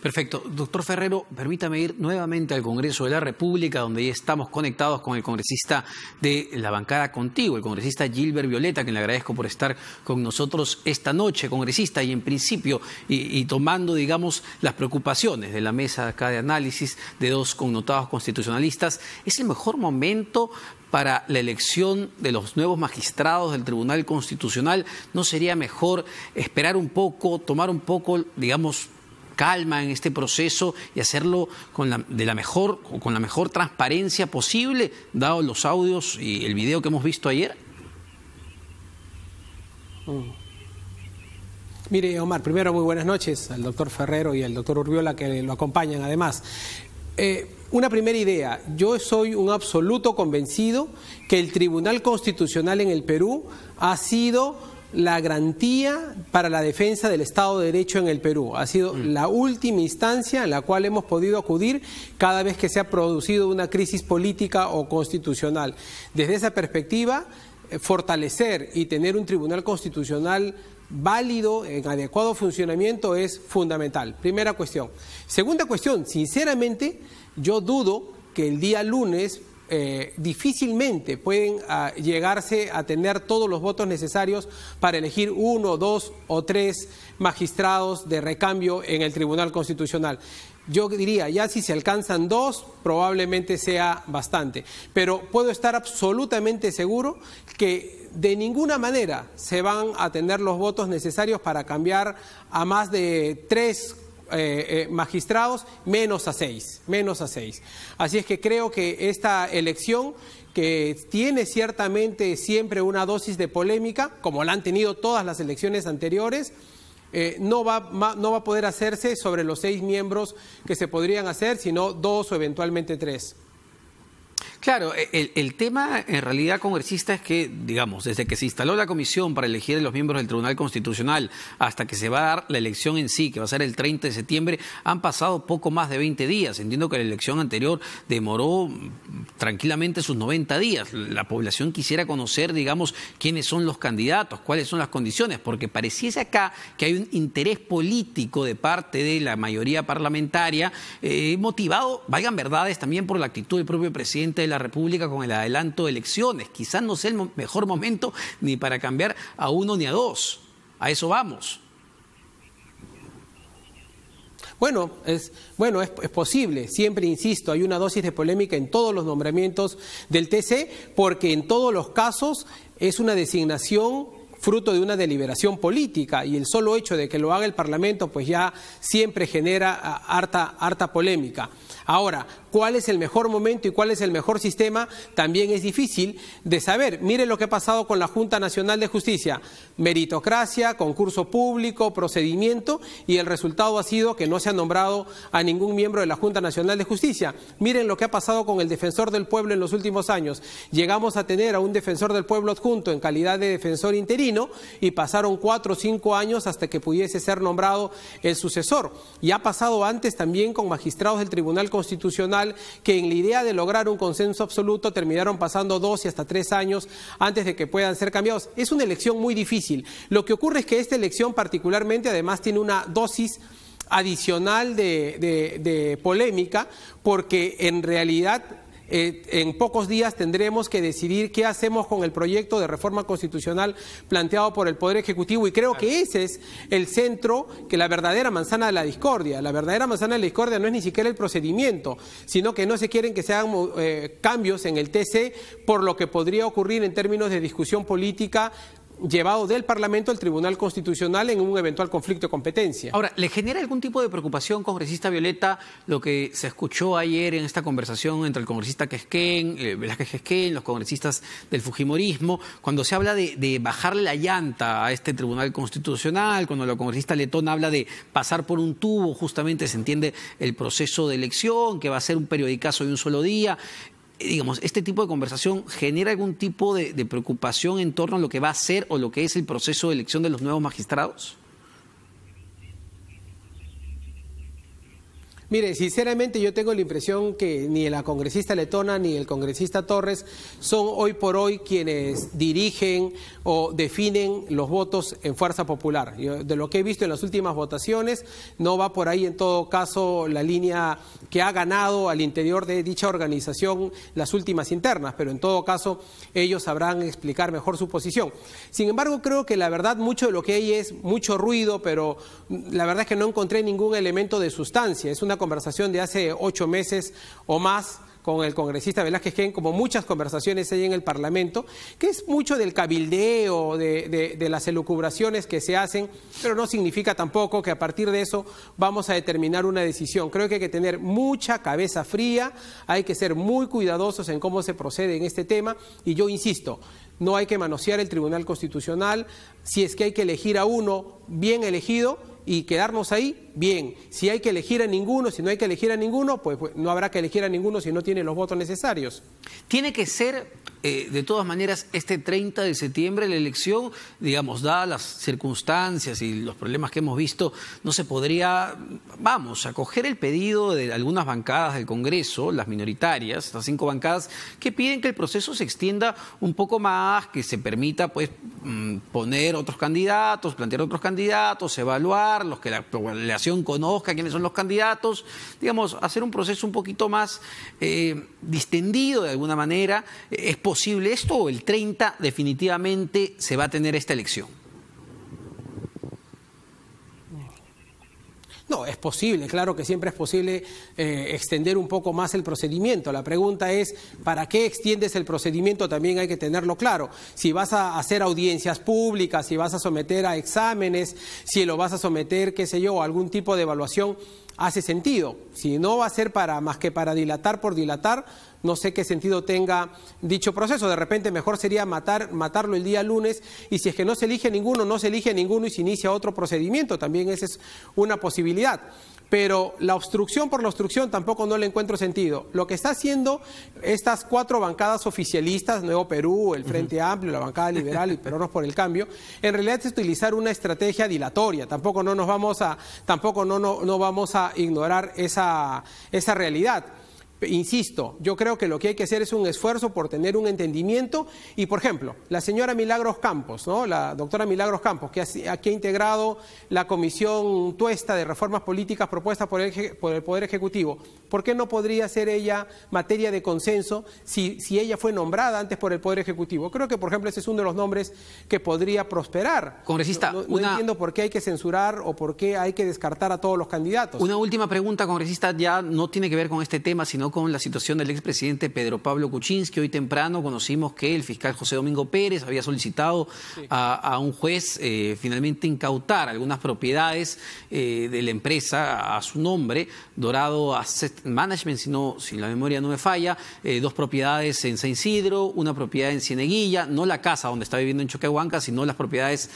Perfecto. Doctor Ferrero, permítame ir nuevamente al Congreso de la República, donde ya estamos conectados con el congresista de la bancada contigo, el congresista Gilbert Violeta, que le agradezco por estar con nosotros esta noche, congresista, y en principio, y, y tomando, digamos, las preocupaciones de la mesa acá de análisis de dos connotados constitucionalistas, ¿es el mejor momento para la elección de los nuevos magistrados del Tribunal Constitucional? ¿No sería mejor esperar un poco, tomar un poco, digamos, calma en este proceso y hacerlo con la, de la mejor, con la mejor transparencia posible, dado los audios y el video que hemos visto ayer? Mm. Mire, Omar, primero muy buenas noches al doctor Ferrero y al doctor Urbiola que lo acompañan además. Eh, una primera idea, yo soy un absoluto convencido que el Tribunal Constitucional en el Perú ha sido la garantía para la defensa del Estado de Derecho en el Perú. Ha sido mm. la última instancia en la cual hemos podido acudir cada vez que se ha producido una crisis política o constitucional. Desde esa perspectiva, eh, fortalecer y tener un tribunal constitucional válido, en adecuado funcionamiento, es fundamental. Primera cuestión. Segunda cuestión, sinceramente, yo dudo que el día lunes eh, difícilmente pueden ah, llegarse a tener todos los votos necesarios para elegir uno, dos o tres magistrados de recambio en el Tribunal Constitucional. Yo diría, ya si se alcanzan dos, probablemente sea bastante. Pero puedo estar absolutamente seguro que de ninguna manera se van a tener los votos necesarios para cambiar a más de tres, eh, eh, magistrados, menos a seis, menos a seis. Así es que creo que esta elección que tiene ciertamente siempre una dosis de polémica, como la han tenido todas las elecciones anteriores, eh, no, va, no va a poder hacerse sobre los seis miembros que se podrían hacer, sino dos o eventualmente tres. Claro, e, el, tema en realidad congresista es que, digamos, desde que se instaló la comisión para elegir a los miembros del Tribunal Constitucional hasta que se va a dar la elección en sí, que va a ser el 30 de septiembre, han pasado poco más de 20 días. Entiendo que la elección anterior demoró mm, tranquilamente sus 90 días. La población quisiera conocer, digamos, quiénes son los candidatos, cuáles son las condiciones, porque pareciese acá que hay un interés político de parte de la mayoría parlamentaria, eh, motivado, vayan verdades, también por la actitud del propio presidente de la República con el adelanto de elecciones. Quizás no sea el mejor momento ni para cambiar a uno ni a dos. A eso vamos. Bueno, es, bueno es, posible, siempre insisto, hay una dosis de polémica en todos los nombramientos del TC, porque en todos los casos es una designación fruto de una deliberación política y el solo hecho de que lo haga el Parlamento pues ya siempre genera ah, harta, harta polémica. Ahora, cuál es el mejor momento y cuál es el mejor sistema también es difícil de saber. miren lo que ha pasado con la Junta Nacional de Justicia. Meritocracia, concurso público, procedimiento y el resultado ha sido que no se ha nombrado a ningún miembro de la Junta Nacional de Justicia. Miren lo que ha pasado con el defensor del pueblo en los últimos años. Llegamos a tener a un defensor del pueblo adjunto en calidad de defensor interino y pasaron cuatro o cinco años hasta que pudiese ser nombrado el sucesor. Y ha pasado antes también con magistrados del Tribunal Constitucional que en la idea de lograr un consenso absoluto terminaron pasando dos y hasta tres años antes de que puedan ser cambiados. Es una elección muy difícil. Lo que ocurre es que esta elección particularmente además tiene una dosis adicional de polémica porque en realidad eh, en pocos días tendremos que decidir qué hacemos con el proyecto de reforma constitucional planteado por el Poder Ejecutivo y creo que ese es el centro, que la verdadera manzana de la discordia. La verdadera manzana de la discordia no es ni siquiera el procedimiento, sino que no se quieren que se hagan eh, cambios en el TC por lo que podría ocurrir en términos de discusión política llevado del Parlamento al Tribunal Constitucional en un eventual conflicto de competencia. Ahora, ¿le genera algún tipo de preocupación, congresista Violeta, lo que se escuchó ayer en esta conversación entre el congresista Quesquén, eh, Velázquez los congresistas del Fujimorismo, cuando se habla de, de, bajarle la llanta a este Tribunal Constitucional, cuando la congresista Letón habla de pasar por un tubo, justamente se entiende el proceso de elección, que va a ser un periodicazo de un solo día? digamos, este tipo de conversación genera algún tipo de, de preocupación en torno a lo que va a ser o lo que es el proceso de elección de los nuevos magistrados? Mire, sinceramente yo tengo la impresión que ni la congresista Letona ni el congresista Torres son hoy por hoy quienes dirigen o definen los votos en fuerza popular. de lo que he visto en las últimas votaciones, no va por ahí en todo caso la línea que ha ganado al interior de dicha organización las últimas internas, pero en todo caso ellos sabrán explicar mejor su posición. Sin embargo, creo que la verdad mucho de lo que hay es mucho ruido, pero la verdad es que no encontré ningún elemento de sustancia. Es una conversación de hace ocho meses o más con el congresista Velázquez Gen, como muchas conversaciones hay en el Parlamento, que es mucho del cabildeo, de, de, las elucubraciones que se hacen, pero no significa tampoco que a partir de eso vamos a determinar una decisión. Creo que hay que tener mucha cabeza fría, hay que ser muy cuidadosos en cómo se procede en este tema, y yo insisto, no hay que manosear el Tribunal Constitucional, si es que hay que elegir a uno bien elegido, y quedarnos ahí, bien. Si hay que elegir a ninguno, si no hay que elegir a ninguno, pues, pues no habrá que elegir a ninguno si no tiene los votos necesarios. Tiene que ser eh, de todas maneras, este 30 de septiembre la elección, digamos, dadas las circunstancias y los problemas que hemos visto, no se podría, vamos, acoger el pedido de algunas bancadas del Congreso, las minoritarias, las cinco bancadas, que piden que el proceso se extienda un poco más, que se permita, pues, mm, poner otros candidatos, plantear otros candidatos, evaluar, los que la población conozca quiénes son los candidatos, digamos, hacer un proceso un poquito más eh, distendido de alguna manera. Eh, es posible esto o el 30 definitivamente se va a tener esta elección? No, es posible, claro que siempre es posible eh, extender un poco más el procedimiento. La pregunta es, ¿para qué extiendes el procedimiento? También hay que tenerlo claro. Si vas a hacer audiencias públicas, si vas a someter a exámenes, si lo vas a someter, qué sé yo, a algún tipo de evaluación hace sentido. Si no va a ser para más que para dilatar por dilatar, no sé qué sentido tenga dicho proceso. De repente mejor sería matar, matarlo el día lunes y si es que no se elige ninguno, no se elige ninguno y se inicia otro procedimiento. También esa es una posibilidad pero la obstrucción por la obstrucción tampoco no le encuentro sentido. Lo que está haciendo estas cuatro bancadas oficialistas, Nuevo Perú, el Frente Amplio, la bancada liberal y Peronos por el Cambio, en realidad es utilizar una estrategia dilatoria. Tampoco no nos vamos a, tampoco no, no, vamos a ignorar esa, esa realidad. Insisto, yo creo que lo que hay que hacer es un esfuerzo por tener un entendimiento y, por ejemplo, la señora Milagros Campos, ¿no? la doctora Milagros Campos, que aquí ha integrado la comisión tuesta de reformas políticas propuestas por el, por el, Poder Ejecutivo, ¿por qué no podría ser ella materia de consenso si, si ella fue nombrada antes por el Poder Ejecutivo? Creo que, por ejemplo, ese es uno de los nombres que podría prosperar. Congresista, no, entiendo por qué hay que censurar o por qué hay que descartar a todos los candidatos. Una última pregunta, congresista, ya no tiene que ver con este tema, sino con la situación del expresidente Pedro Pablo Kuczynski. Hoy temprano conocimos que el fiscal José Domingo Pérez había solicitado a, un juez eh, finalmente incautar algunas propiedades eh, de la empresa a su nombre, Dorado Asset Management, si, no, si la memoria no me falla, eh, dos propiedades en San Isidro, una propiedad en Cieneguilla, no la casa donde está viviendo en Choquehuanca, sino las propiedades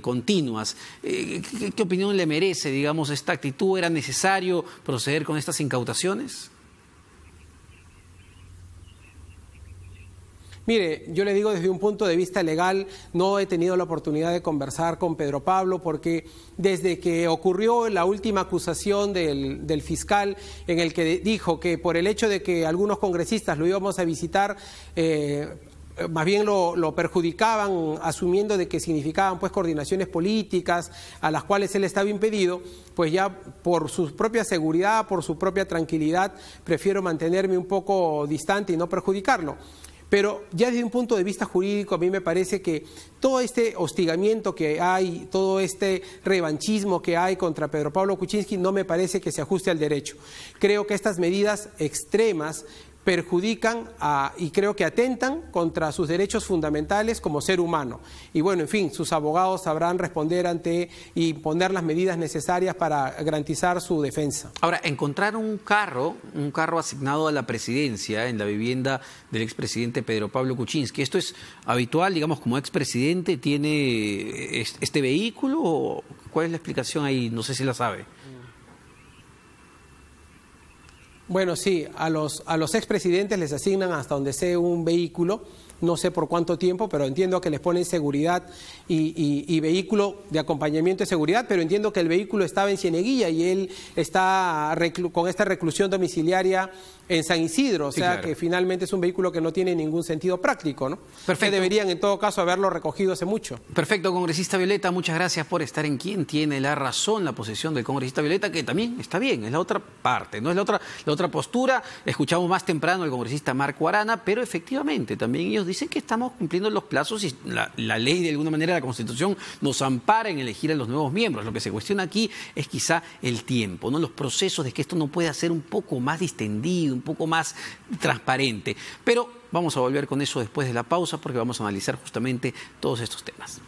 continuas. ¿Qué opinión le merece, digamos, esta actitud? ¿Era necesario proceder con estas incautaciones? Mire, yo le digo desde un punto de vista legal, no he tenido la oportunidad de conversar con Pedro Pablo porque desde que ocurrió la última acusación del, fiscal en el que dijo que por el hecho de que algunos congresistas lo íbamos a visitar, eh, más bien lo, lo, perjudicaban asumiendo de que significaban pues coordinaciones políticas a las cuales él estaba impedido, pues ya por su propia seguridad, por su propia tranquilidad, prefiero mantenerme un poco distante y no perjudicarlo. Pero ya desde un punto de vista jurídico, a mí me parece que todo este hostigamiento que hay, todo este revanchismo que hay contra Pedro Pablo Kuczynski, no me parece que se ajuste al derecho. Creo que estas medidas extremas perjudican y creo que atentan contra sus derechos fundamentales como ser humano. Y bueno, en fin, sus abogados sabrán responder ante y poner las medidas necesarias para garantizar su defensa. Ahora, encontrar un carro, un carro asignado a la presidencia en la vivienda del expresidente Pedro Pablo Kuczynski, ¿esto es habitual, digamos, como expresidente tiene eh, este vehículo? ¿Cuál es la explicación ahí? No sé si la sabe. Bueno, sí, a los, a los expresidentes les asignan hasta donde sea un vehículo, no sé por cuánto tiempo, pero entiendo que les ponen seguridad y, vehículo de acompañamiento de seguridad, pero entiendo que el vehículo estaba en Cieneguilla y él está con esta reclusión domiciliaria en San Isidro, o sea que finalmente es un vehículo que no tiene ningún sentido práctico, ¿no? Perfecto. Que deberían en todo caso haberlo recogido hace mucho. Perfecto, congresista Violeta, muchas gracias por estar en quien tiene la razón, la posición del congresista Violeta, que también está bien, es la otra parte, no es la otra, otra postura. Escuchamos más temprano al congresista Marco Arana, pero efectivamente también ellos dicen que estamos cumpliendo los plazos y la, ley de alguna manera, la Constitución nos ampara en elegir a los nuevos miembros. Lo que se cuestiona aquí es quizá el tiempo, ¿no? los procesos de que esto no pueda ser un poco más distendido, un poco más transparente. Pero vamos a volver con eso después de la pausa porque vamos a analizar justamente todos estos temas.